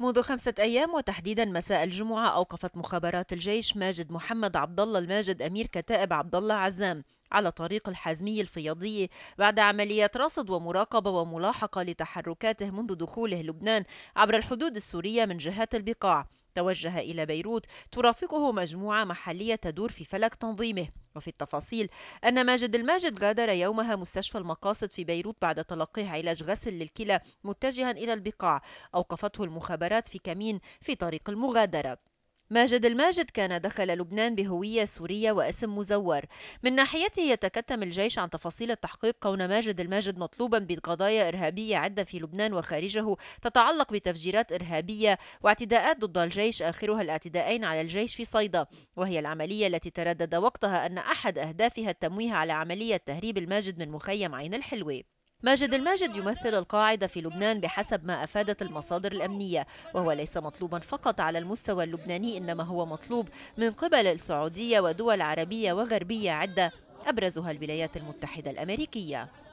منذ خمسة أيام وتحديدا مساء الجمعة أوقفت مخابرات الجيش ماجد محمد عبد الله الماجد أمير كتائب عبد الله عزام على طريق الحازمي الفياضي بعد عمليات رصد ومراقبة وملاحقة لتحركاته منذ دخوله لبنان عبر الحدود السورية من جهات البقاع توجه إلى بيروت ترافقه مجموعة محلية تدور في فلك تنظيمه وفي التفاصيل أن ماجد الماجد غادر يومها مستشفى المقاصد في بيروت بعد تلقيه علاج غسل للكلى متجها إلى البقاع أوقفته المخابرات في كمين في طريق المغادرة ماجد الماجد كان دخل لبنان بهوية سورية واسم مزور من ناحيته يتكتم الجيش عن تفاصيل التحقيق كون ماجد الماجد مطلوبا بقضايا إرهابية عدة في لبنان وخارجه تتعلق بتفجيرات إرهابية واعتداءات ضد الجيش آخرها الاعتداءين على الجيش في صيدا وهي العملية التي تردد وقتها أن أحد أهدافها التمويه على عملية تهريب الماجد من مخيم عين الحلوة ماجد الماجد يمثل القاعدة في لبنان بحسب ما أفادت المصادر الأمنية وهو ليس مطلوبا فقط على المستوى اللبناني إنما هو مطلوب من قبل السعودية ودول عربية وغربية عدة أبرزها الولايات المتحدة الأمريكية